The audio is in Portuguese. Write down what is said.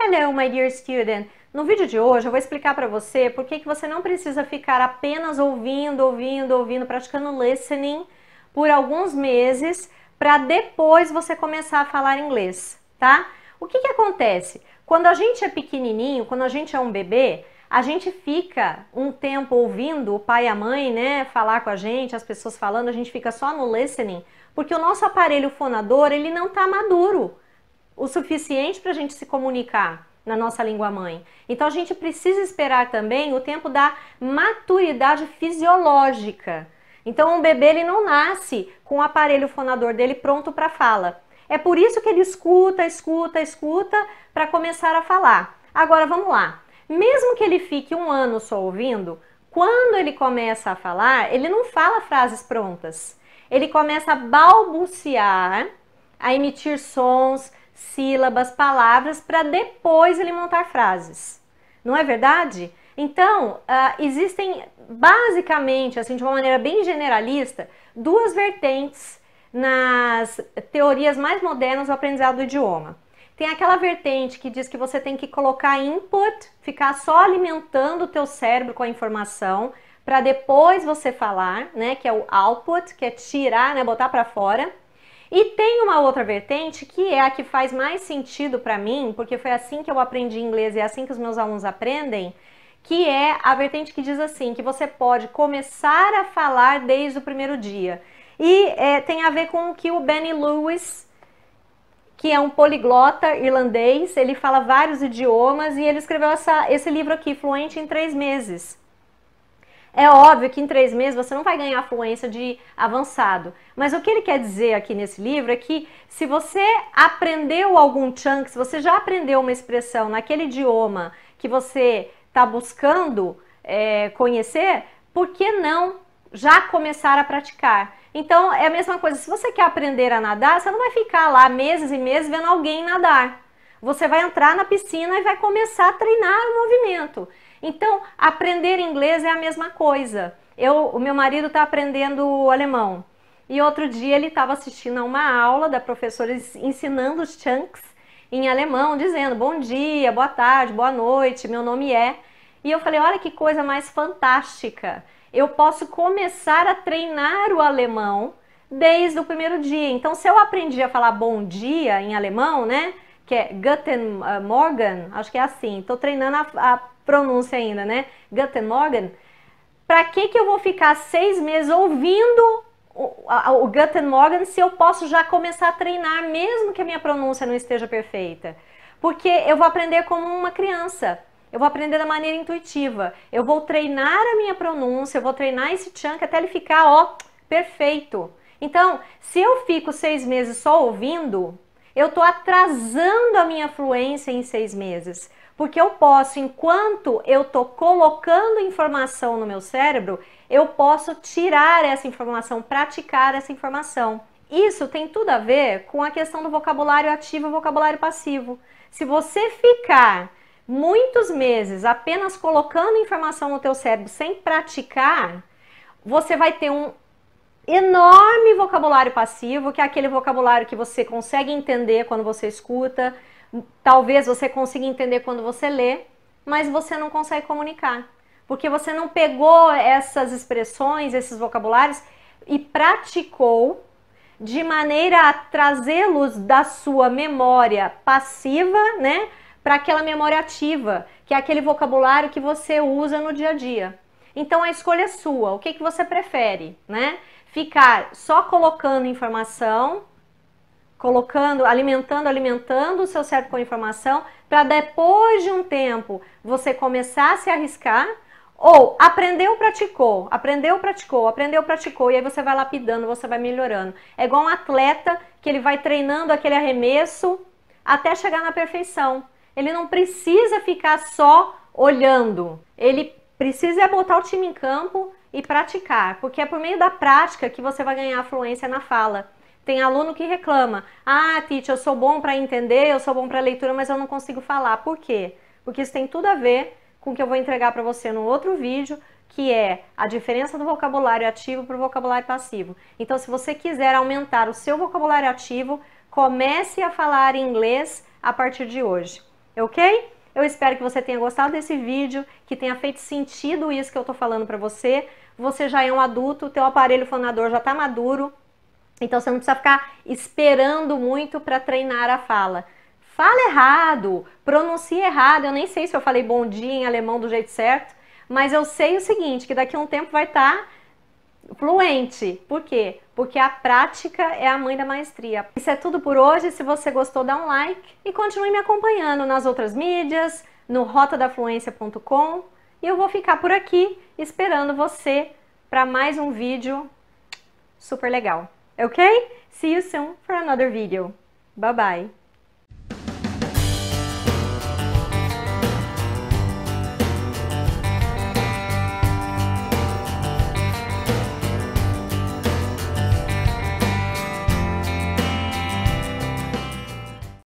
Hello, my dear student! No vídeo de hoje eu vou explicar para você por que, você não precisa ficar apenas ouvindo, ouvindo, ouvindo, praticando listening por alguns meses para depois você começar a falar inglês, tá? O que, que acontece? Quando a gente é pequenininho, quando a gente é um bebê, a gente fica um tempo ouvindo o pai e a mãe, né, falar com a gente, as pessoas falando, a gente fica só no listening, porque o nosso aparelho fonador, ele não está maduro o suficiente para a gente se comunicar na nossa língua mãe. Então a gente precisa esperar também o tempo da maturidade fisiológica. Então um bebê ele não nasce com o aparelho fonador dele pronto para fala. É por isso que ele escuta, escuta, escuta para começar a falar. Agora vamos lá mesmo que ele fique um ano só ouvindo, quando ele começa a falar, ele não fala frases prontas. Ele começa a balbuciar, a emitir sons, sílabas, palavras, para depois ele montar frases. Não é verdade? Então, uh, existem basicamente, assim, de uma maneira bem generalista, duas vertentes nas teorias mais modernas do aprendizado do idioma. Tem aquela vertente que diz que você tem que colocar input, ficar só alimentando o teu cérebro com a informação para depois você falar, né, que é o output, que é tirar, né, botar para fora. E tem uma outra vertente que é a que faz mais sentido para mim, porque foi assim que eu aprendi inglês e é assim que os meus alunos aprendem, que é a vertente que diz assim, que você pode começar a falar desde o primeiro dia. E é, tem a ver com o que o Benny Lewis que é um poliglota irlandês, ele fala vários idiomas e ele escreveu essa, esse livro aqui, Fluente em Três Meses. É óbvio que em três meses você não vai ganhar fluência de avançado, mas o que ele quer dizer aqui nesse livro é que se você aprendeu algum chunk, se você já aprendeu uma expressão naquele idioma que você está buscando é, conhecer, por que não já começar a praticar? Então é a mesma coisa, se você quer aprender a nadar, você não vai ficar lá meses e meses vendo alguém nadar. Você vai entrar na piscina e vai começar a treinar o movimento. Então, aprender inglês é a mesma coisa. Eu, o meu marido está aprendendo alemão. E outro dia ele estava assistindo a uma aula da professora ensinando os chunks em alemão, dizendo bom dia, boa tarde, boa noite, meu nome é. E eu falei: olha que coisa mais fantástica! Eu posso começar a treinar o alemão desde o primeiro dia. Então, se eu aprendi a falar bom dia em alemão, né? Que é Guten eh, Morgen, acho que é assim. Estou treinando a, a, pronúncia ainda, né? Guten Morgen. Para que, que eu vou ficar seis meses ouvindo o, o Guten Morgen se eu posso já começar a treinar, mesmo que a minha pronúncia não esteja perfeita? Porque eu vou aprender como uma criança. Eu vou aprender da maneira intuitiva. Eu vou treinar a minha pronúncia, eu vou treinar esse chunk até ele ficar, ó, perfeito. Então, se eu fico seis meses só ouvindo, eu estou atrasando a minha fluência em seis meses. Porque eu posso, enquanto eu estou colocando informação no meu cérebro, eu posso tirar essa informação, praticar essa informação. Isso tem tudo a ver com a questão do vocabulário ativo e vocabulário passivo. Se você ficar muitos meses apenas colocando informação no teu cérebro sem praticar, você vai ter um enorme vocabulário passivo, que é aquele vocabulário que você consegue entender quando você escuta, talvez você consiga entender quando você lê, mas você não consegue comunicar, porque você não pegou essas expressões, esses vocabulários e praticou de maneira a trazê-los da sua memória passiva, né, para aquela memória ativa, que é aquele vocabulário que você usa no dia a dia. Então a escolha é sua, o que, que você prefere, né? Ficar só colocando informação, colocando, alimentando, alimentando o seu cérebro com informação, para depois de um tempo você começar a se arriscar, ou aprendeu, praticou, aprendeu, praticou, aprendeu, praticou, e aí você vai lapidando, você vai melhorando. É igual um atleta que ele vai treinando aquele arremesso até chegar na perfeição. Ele não precisa ficar só olhando. Ele precisa é botar o time em campo e praticar, porque é por meio da prática que você vai ganhar fluência na fala. Tem aluno que reclama: "Ah, Titi, eu sou bom para entender, eu sou bom para leitura, mas eu não consigo falar". Por quê? Porque isso tem tudo a ver com o que eu vou entregar para você no outro vídeo, que é a diferença do vocabulário ativo para o vocabulário passivo. Então, se você quiser aumentar o seu vocabulário ativo, comece a falar inglês a partir de hoje. É ok? Eu espero que você tenha gostado desse vídeo, que tenha feito sentido isso que eu tô falando pra você. Você já é um adulto, teu aparelho fonador já tá maduro, então você não precisa ficar esperando muito para treinar a fala. Fala errado, pronuncie errado. Eu nem sei se eu falei bom dia em alemão do jeito certo, mas eu sei o seguinte, que daqui a um tempo vai estar tá fluente. Por quê? porque a prática é a mãe da maestria. Isso é tudo por hoje. Se você gostou, dá um like e continue me acompanhando nas outras mídias, no rotadafluência.com. E eu vou ficar por aqui esperando você para mais um vídeo super legal. Ok? See you soon for another video. Bye bye.